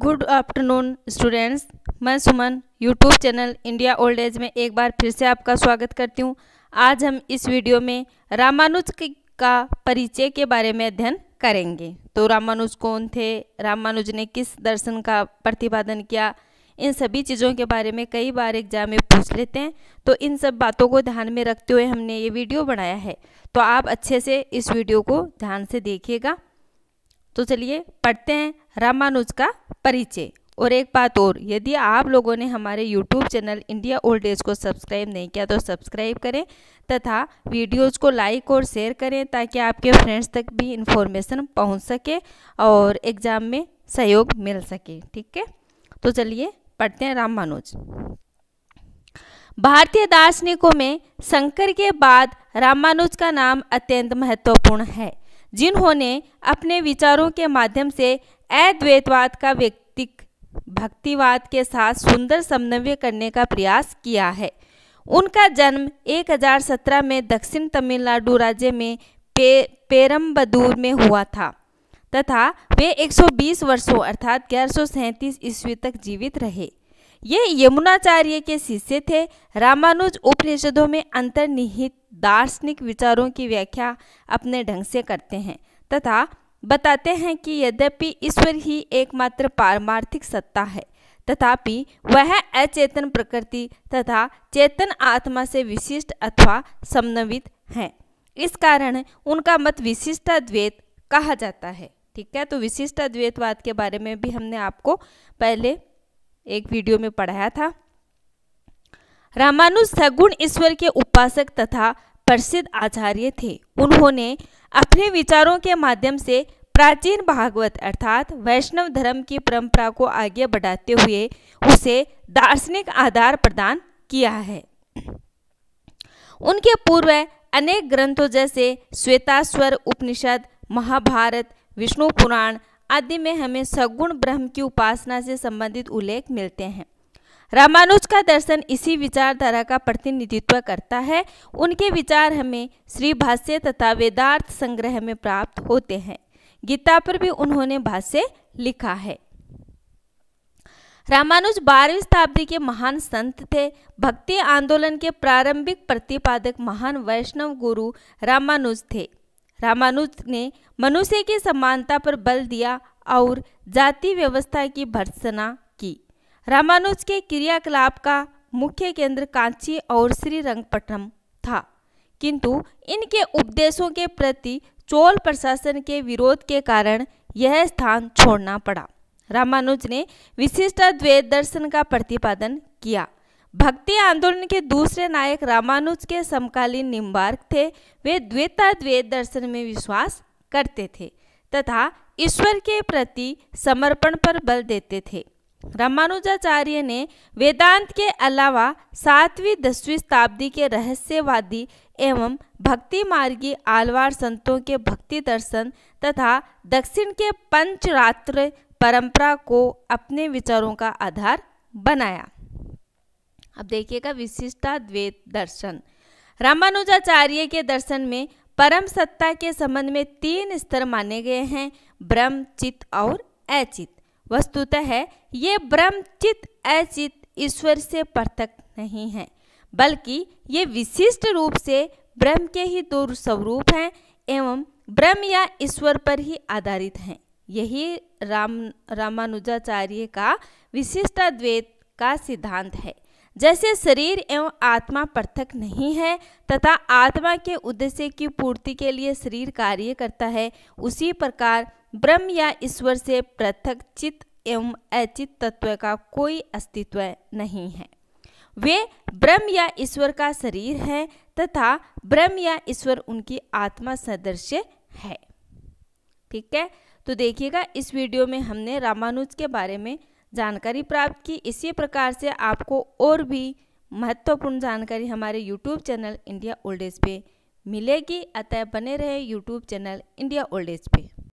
good afternoon students मैं Suman YouTube channel India old age में एक बार फिर से आपका स्वागत करती हूँ आज हम इस वीडियो में रामानुज का परिचय के बारे में अध्ययन करेंगे तो रामानुज कौन थे रामानुज ने किस दर्शन का प्रतिपादन किया इन सभी चीज़ों के बारे में कई बार एग्जाम में पूछ लेते हैं तो इन सब बातों को ध्यान में रखते हुए हमने ये वीडियो बनाया है तो आप अच्छे से इस वीडियो को ध्यान से देखिएगा तो चलिए पढ़ते हैं रामानुज का परिचय और एक बात और यदि आप लोगों ने हमारे YouTube channel India old age को सब्सक्राइब नहीं किया तो सब्सक्राइब करें तथा वीडियोस को लाइक और शेयर करें ताकि आपके फ्रेंड्स तक भी इन्फॉर्मेशन पहुंच सके और एग्ज़ाम में सहयोग मिल सके ठीक है तो चलिए पढ़ते हैं राम मनोज भारतीय दार्शनिकों में शंकर के बाद रामानुज का नाम अत्यंत महत्वपूर्ण है जिन्होंने अपने विचारों के माध्यम से अद्वैतवाद का व्यक्तिक भक्तिवाद के साथ सुंदर समन्वय करने का प्रयास किया है उनका जन्म 1017 में दक्षिण तमिलनाडु राज्य में पे, पेरम्बदूर में हुआ था तथा वे 120 वर्षों अर्थात ग्यारह ईस्वी तक जीवित रहे ये यमुनाचार्य के शिष्य थे रामानुज उपनिषदों में अंतर्निहित दार्शनिक विचारों की व्याख्या अपने ढंग से करते हैं तथा बताते हैं कि यद्यपि ईश्वर ही एकमात्र पारमार्थिक सत्ता है तथापि वह अचेतन प्रकृति तथा चेतन आत्मा से विशिष्ट अथवा समन्वित हैं इस कारण उनका मत विशिष्टाद्वैत कहा जाता है ठीक है तो विशिष्टाद्वैतवाद के बारे में भी हमने आपको पहले एक वीडियो में पढ़ाया था रामानुज सगुण ईश्वर के उपासक तथा प्रसिद्ध आचार्य थे उन्होंने अपने विचारों के माध्यम से प्राचीन भागवत अर्थात वैष्णव धर्म की परंपरा को आगे बढ़ाते हुए उसे दार्शनिक आधार प्रदान किया है उनके पूर्व अनेक ग्रंथों जैसे श्वेताश्वर उपनिषद महाभारत विष्णु पुराण आदि में हमें सगुण ब्रह्म की उपासना से संबंधित उल्लेख मिलते हैं रामानुज का दर्शन इसी विचारधारा का प्रतिनिधित्व करता है उनके विचार हमें श्री भाष्य तथा वेदार्थ संग्रह में प्राप्त होते हैं गीता पर भी उन्होंने भाष्य लिखा है रामानुज बारहवीं शताब्दी के महान संत थे भक्ति आंदोलन के प्रारंभिक प्रतिपादक महान वैष्णव गुरु रामानुज थे रामानुज ने मनुष्य की समानता पर बल दिया और जाति व्यवस्था की भर्सना की रामानुज के क्रियाकलाप का मुख्य केंद्र कांची और श्रीरंगपट्टनम था किंतु इनके उपदेशों के प्रति चोल प्रशासन के विरोध के कारण यह स्थान छोड़ना पड़ा रामानुज ने विशिष्ट द्वैत दर्शन का प्रतिपादन किया भक्ति आंदोलन के दूसरे नायक रामानुज के समकालीन निम्बार्क थे वे द्वैताद्वैत दर्शन में विश्वास करते थे तथा ईश्वर के प्रति समर्पण पर बल देते थे रामानुजाचार्य ने वेदांत के अलावा सातवीं दसवीं शताब्दी के रहस्यवादी एवं भक्ति मार्गी आलवार संतों के भक्ति दर्शन तथा दक्षिण के पंचरात्र परंपरा को अपने विचारों का आधार बनाया अब देखिएगा विशिष्टा द्वैत दर्शन रामानुजाचार्य के दर्शन में परम सत्ता के संबंध में तीन स्तर माने गए हैं ब्रह्म चित और अचित वस्तुतः है ये ब्रह्म चित अचित ईश्वर से पृथक नहीं है बल्कि ये विशिष्ट रूप से ब्रह्म के ही दो स्वरूप हैं एवं ब्रह्म या ईश्वर पर ही आधारित हैं यही राम रामानुजाचार्य का विशिष्टाद्वैत का सिद्धांत है जैसे शरीर एवं आत्मा पृथक नहीं है तथा आत्मा के उद्देश्य की पूर्ति के लिए शरीर कार्य करता है उसी प्रकार ब्रह्म या ईश्वर से पृथक चित्त एवं अचित तत्व का कोई अस्तित्व नहीं है वे ब्रह्म या ईश्वर का शरीर है तथा ब्रह्म या ईश्वर उनकी आत्मा सदृश है ठीक है तो देखिएगा इस वीडियो में हमने रामानुज के बारे में जानकारी प्राप्त की इसी प्रकार से आपको और भी महत्वपूर्ण जानकारी हमारे YouTube channel India old age पे मिलेगी अतः बने रहे YouTube channel India old age पे